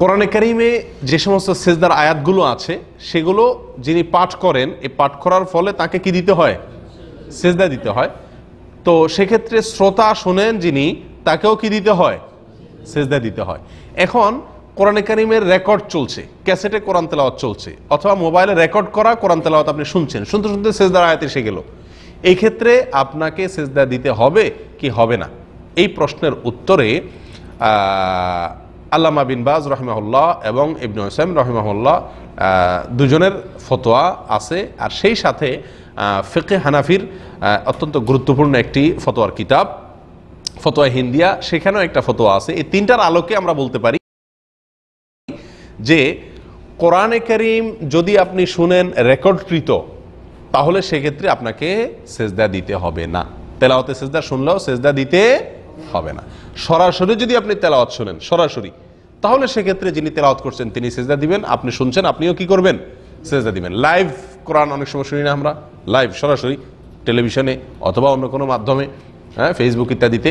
কোরআনে কারিমে যে সমস্ত সেজদার আয়াতগুলো আছে সেগুলো যিনি পাঠ করেন এই পাঠ করার ফলে তাকে কি দিতে হয় সেজদা দিতে হয় তো সেক্ষেত্রে শ্রোতা শোনেন যিনি তাকেও কি দিতে হয় সেজদা দিতে হয় এখন কোরআনে কারিমের রেকর্ড চলছে ক্যাসেটে কোরআন তেলাওয়াত চলছে অথবা মোবাইলে রেকর্ড করা কোরআন তেলাওয়াত আপনি শুনছেন শুনতে শুনতে সেজদার আয়াত এসে গেল এই ক্ষেত্রে আপনাকে সেজদা দিতে হবে কি হবে না এই প্রশ্নের উত্তরে আল্লামা বিন বাজ রহমাউল্লাহ এবং ইবনু হোসেম রহমাউল্লাহ দুজনের ফতোয়া আছে আর সেই সাথে ফেকে হানাফির অত্যন্ত গুরুত্বপূর্ণ একটি ফতোয়ার কিতাব ফতোয়া হিন্দিয়া সেখানেও একটা ফতোয়া আছে এই তিনটার আলোকে আমরা বলতে পারি যে কোরআনে করিম যদি আপনি শুনেন রেকর্ডকৃত তাহলে সেক্ষেত্রে আপনাকে সেজদা দিতে হবে না তেলাওতে সেজদা শুনলেও সেজদা দিতে হবে না সরাসরি যদি আপনি তেলাওয়াত শোনেন সরাসরি তাহলে সেক্ষেত্রে যিনি তেলাওয়াত করছেন তিনি সেজদা দিবেন আপনি শুনছেন আপনিও কি করবেন সেজদা দিবেন লাইভ কোরআন অনেক সময় শুনি না আমরা লাইভ সরাসরি টেলিভিশনে অথবা অন্য কোনো মাধ্যমে হ্যাঁ ফেসবুক ইত্যাদিতে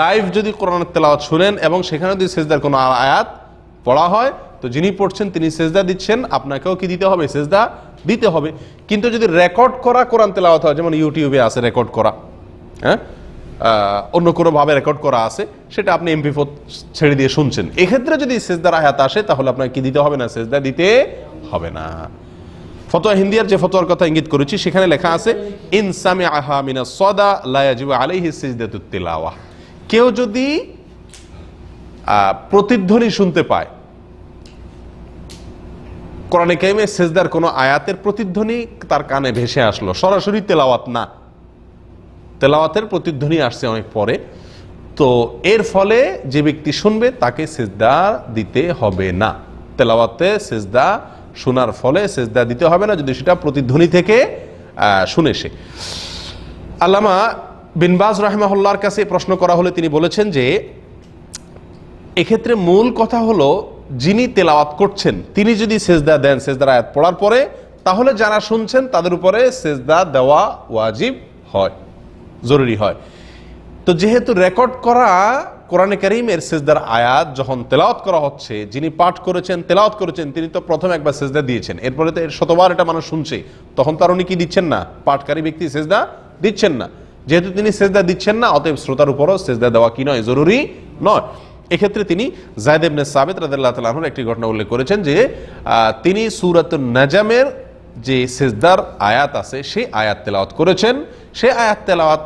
লাইভ যদি কোরআন তেলাওয়াত শুনেন এবং সেখানে যদি সেজদার কোনো আয়াত পড়া হয় তো যিনি পড়ছেন তিনি সেজদা দিচ্ছেন আপনাকেও কি দিতে হবে সেজদা দিতে হবে কিন্তু যদি রেকর্ড করা কোরআন তেলাওয়াত হয় যেমন ইউটিউবে আছে রেকর্ড করা হ্যাঁ অন্য কোনোভাবে রেকর্ড করা আছে সেটা আপনি এমপি ফোর ছেড়ে দিয়ে শুনছেন এক্ষেত্রে যদি সেজদার আয়াত আসে তাহলে আপনাকে কি দিতে হবে না সেজদা দিতে হবে না ফতোয়া হিন্দিয়ার যে ফতোয়ার কথা ইঙ্গিত করেছি সেখানে লেখা আছে ইনসামে আহা মিনা সদা লায়াজিব আলিহি সিজদাতুত্তিলাওয়া কেউ যদি প্রতিধ্বনি শুনতে পায় কোরআনে কাইমে সেজদার কোনো আয়াতের প্রতিধ্বনি তার কানে ভেসে আসলো সরাসরি তেলাওয়াত না তেলাওয়াতের প্রতিধ্বনি আসছে অনেক পরে তো এর ফলে যে ব্যক্তি শুনবে তাকে সেজদা দিতে হবে না তেলাওয়াতে সেজদা শোনার ফলে সেজদা দিতে হবে না যদি সেটা প্রতিধ্বনি থেকে শুনে সে আল্লামা বিনবাজ রাহমাহুল্লার কাছে প্রশ্ন করা হলে তিনি বলেছেন যে এক্ষেত্রে মূল কথা হলো যিনি তেলাওয়াত করছেন তিনি যদি সেজদা দেন সেজদার আয়াত পড়ার পরে তাহলে যারা শুনছেন তাদের উপরে সেজদা দেওয়া ওয়াজিব হয় জরুরি হয় তো যেহেতু রেকর্ড করা কোরআনে করিমের সেজদার আয়াত যখন তেলাওত করা হচ্ছে যিনি পাঠ করেছেন তেলাওত করেছেন তিনি তো প্রথম একবার সেজদা দিয়েছেন এরপরে তো শতবার এটা মানুষ শুনছে তখন তার উনি কি দিচ্ছেন না পাঠকারী ব্যক্তি সেজদা দিচ্ছেন না যেহেতু তিনি সেজদা দিচ্ছেন না অতএব শ্রোতার উপরও সেজদা দেওয়া কি নয় জরুরি নয় এক্ষেত্রে তিনি জায়দেবনে সাবেদ রাদাল্লাহ একটি ঘটনা উল্লেখ করেছেন যে তিনি সুরাত নাজামের যে সেজদার আয়াত আছে সেই আয়াত তেলাওয়াত করেছেন সেই আয়াত তেলাওয়াত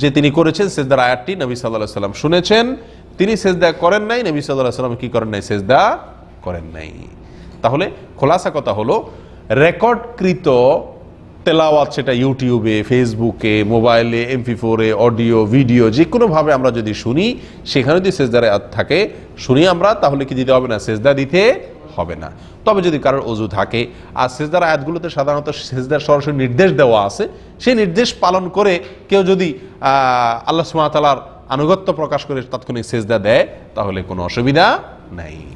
যে তিনি করেছেন সেজদার আয়াতটি নবী সাল্লাহ সাল্লাম শুনেছেন তিনি সেজদা করেন নাই নবী সাল্লাহ সাল্লাম কী করেন নাই সেজদা করেন নাই তাহলে খোলাসা কথা হলো রেকর্ডকৃত তেলাওয়াত সেটা ইউটিউবে ফেসবুকে মোবাইলে এমপি ফোরে অডিও ভিডিও যে কোনোভাবে আমরা যদি শুনি সেখানে যদি সেজদার আয়াত থাকে শুনি আমরা তাহলে কি দিতে হবে না সেজদা দিতে হবে না তবে যদি কারোর অজু থাকে আর সেজদার আয়াতগুলোতে সাধারণত সেজদার সরাসরি নির্দেশ দেওয়া আছে সেই নির্দেশ পালন করে কেউ যদি আল্লাহ সুমাতালার আনুগত্য প্রকাশ করে তাৎক্ষণিক সেজদা দেয় তাহলে কোনো অসুবিধা নেই